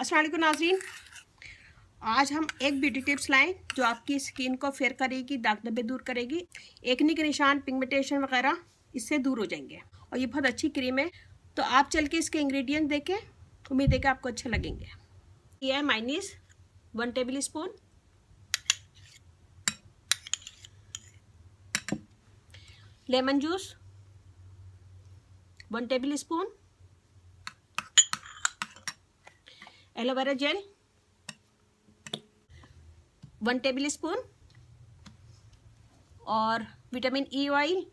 असलम नाजीन आज हम एक ब्यूटी टिप्स लाएँ जो आपकी स्किन को फेयर करेगी दाग धब्बे दूर करेगी एकनी के निशान पिगमेंटेशन वगैरह इससे दूर हो जाएंगे और ये बहुत अच्छी क्रीम है तो आप चल के इसके इंग्रेडिएंट देखें उम्मीद है कि आपको अच्छे लगेंगे ये है माइनीस one tablespoon lemon juice one tablespoon aloe vera gel one tablespoon और विटामिन ई ऑइल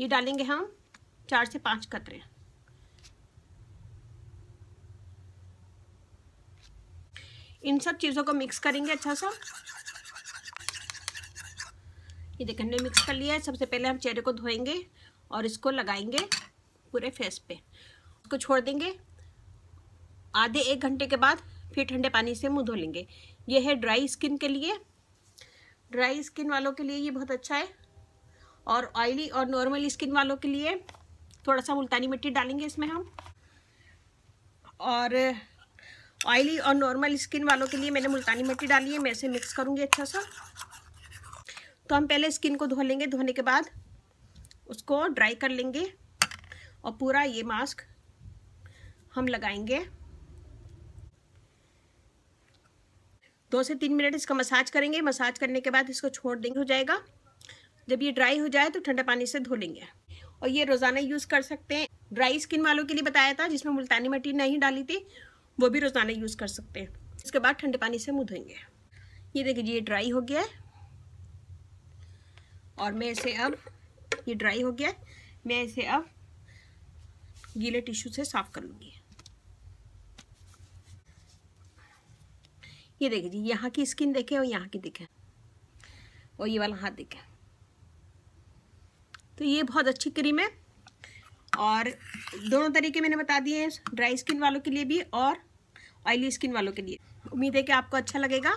ये डालेंगे हम चार से पांच कतरे इन सब चीज़ों को मिक्स करेंगे अच्छा सा ये देखें हमने मिक्स कर लिया है सबसे पहले हम चेहरे को धोएंगे और इसको लगाएंगे पूरे फेस पे उसको छोड़ देंगे आधे एक घंटे के बाद फिर ठंडे पानी से मुँह धो लेंगे ये है ड्राई स्किन के लिए ड्राई स्किन वालों के लिए ये बहुत अच्छा है और ऑयली और नॉर्मल स्किन वालों के लिए थोड़ा सा मुल्तानी मिट्टी डालेंगे इसमें हम और ऑयली और नॉर्मल स्किन वालों के लिए मैंने मुल्तानी मिट्टी डाली है मैं इसे मिक्स करूँगी अच्छा सा तो हम पहले स्किन को धो लेंगे धोने के बाद उसको ड्राई कर लेंगे और पूरा ये मास्क हम लगाएंगे दो से तीन मिनट इसका मसाज करेंगे मसाज करने के बाद इसको छोड़ देंगे हो जाएगा जब ये ड्राई हो जाए तो ठंडे पानी से धो लेंगे और ये रोज़ाना यूज़ कर सकते हैं ड्राई स्किन वालों के लिए बताया था जिसमें मुल्तानी मिट्टी नहीं डाली थी वो भी रोज़ाना यूज़ कर सकते हैं इसके बाद ठंडे पानी से मुँह धोएंगे ये देखिए जी ये ड्राई हो गया है और मैं इसे अब ये ड्राई हो गया है मैं इसे अब गीले टिश्यू से साफ़ कर लूँगी ये देखिए जी यहाँ की स्किन देखे और यहाँ की दिखे और ये वाला हाथ दिखे तो ये बहुत अच्छी क्रीम है और दोनों तरीके मैंने बता दिए हैं ड्राई स्किन वालों के लिए भी और ऑयली स्किन वालों के लिए उम्मीद है कि आपको अच्छा लगेगा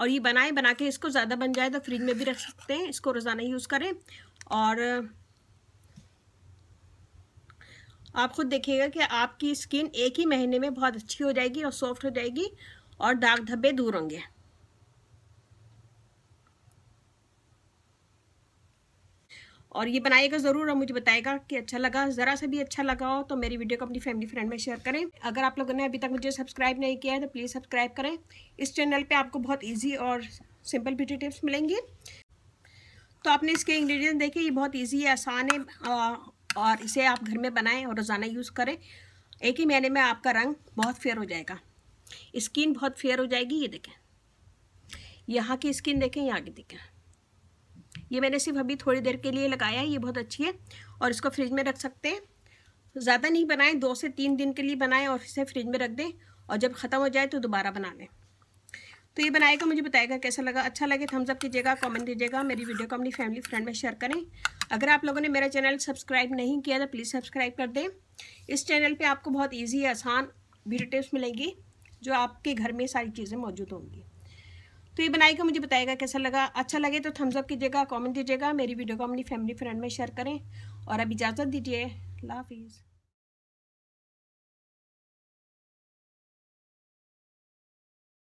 और ये बनाएं बना के इसको ज़्यादा बन जाए तो फ्रिज में भी रख सकते हैं इसको रोज़ाना यूज़ करें और आप खुद देखिएगा कि आपकी स्किन एक ही महीने में बहुत अच्छी हो जाएगी और सॉफ्ट हो जाएगी और दाग धब्बे दूर होंगे और ये बनाइएगा ज़रूर और मुझे बताएगा कि अच्छा लगा ज़रा से भी अच्छा लगा हो तो मेरी वीडियो को अपनी फैमिली फ्रेंड में शेयर करें अगर आप लोगों ने अभी तक मुझे सब्सक्राइब नहीं किया है तो प्लीज़ सब्सक्राइब करें इस चैनल पे आपको बहुत इजी और सिंपल ब्यूटी टिप्स मिलेंगी तो आपने इसके इंग्रेडिएंट देखे ये बहुत ईजी है आसान है और इसे आप घर में बनाएं और रोज़ाना यूज़ करें एक ही महीने में आपका रंग बहुत फेयर हो जाएगा स्किन बहुत फेयर हो जाएगी ये देखें यहाँ की स्किन देखें यहाँ की देखें ये मैंने सिर्फ अभी थोड़ी देर के लिए लगाया है ये बहुत अच्छी है और इसको फ्रिज में रख सकते हैं ज़्यादा नहीं बनाएं दो से तीन दिन के लिए बनाएं और इसे फ्रिज में रख दें और जब ख़त्म हो जाए तो दोबारा बना लें तो ये बनाएगा मुझे बताएगा कैसा लगा अच्छा लगे थम्सअप तो कीजिएगा कमेंट दीजिएगा मेरी वीडियो को अपनी फैमिली फ्रेंड में शेयर करें अगर आप लोगों ने मेरा चैनल सब्सक्राइब नहीं किया तो प्लीज़ सब्सक्राइब कर दें इस चैनल पे आपको बहुत ईजी आसान वीडियो टिप्स मिलेंगी जो आपके घर में सारी चीज़ें मौजूद होंगी तो ये बनाएगा मुझे बताएगा कैसा लगा अच्छा लगे तो थम्सअप कीजिएगा कॉमेंट दीजिएगा मेरी वीडियो को अपनी फैमिली फ्रेंड में शेयर करें और अब इजाज़त दीजिए हाफिज़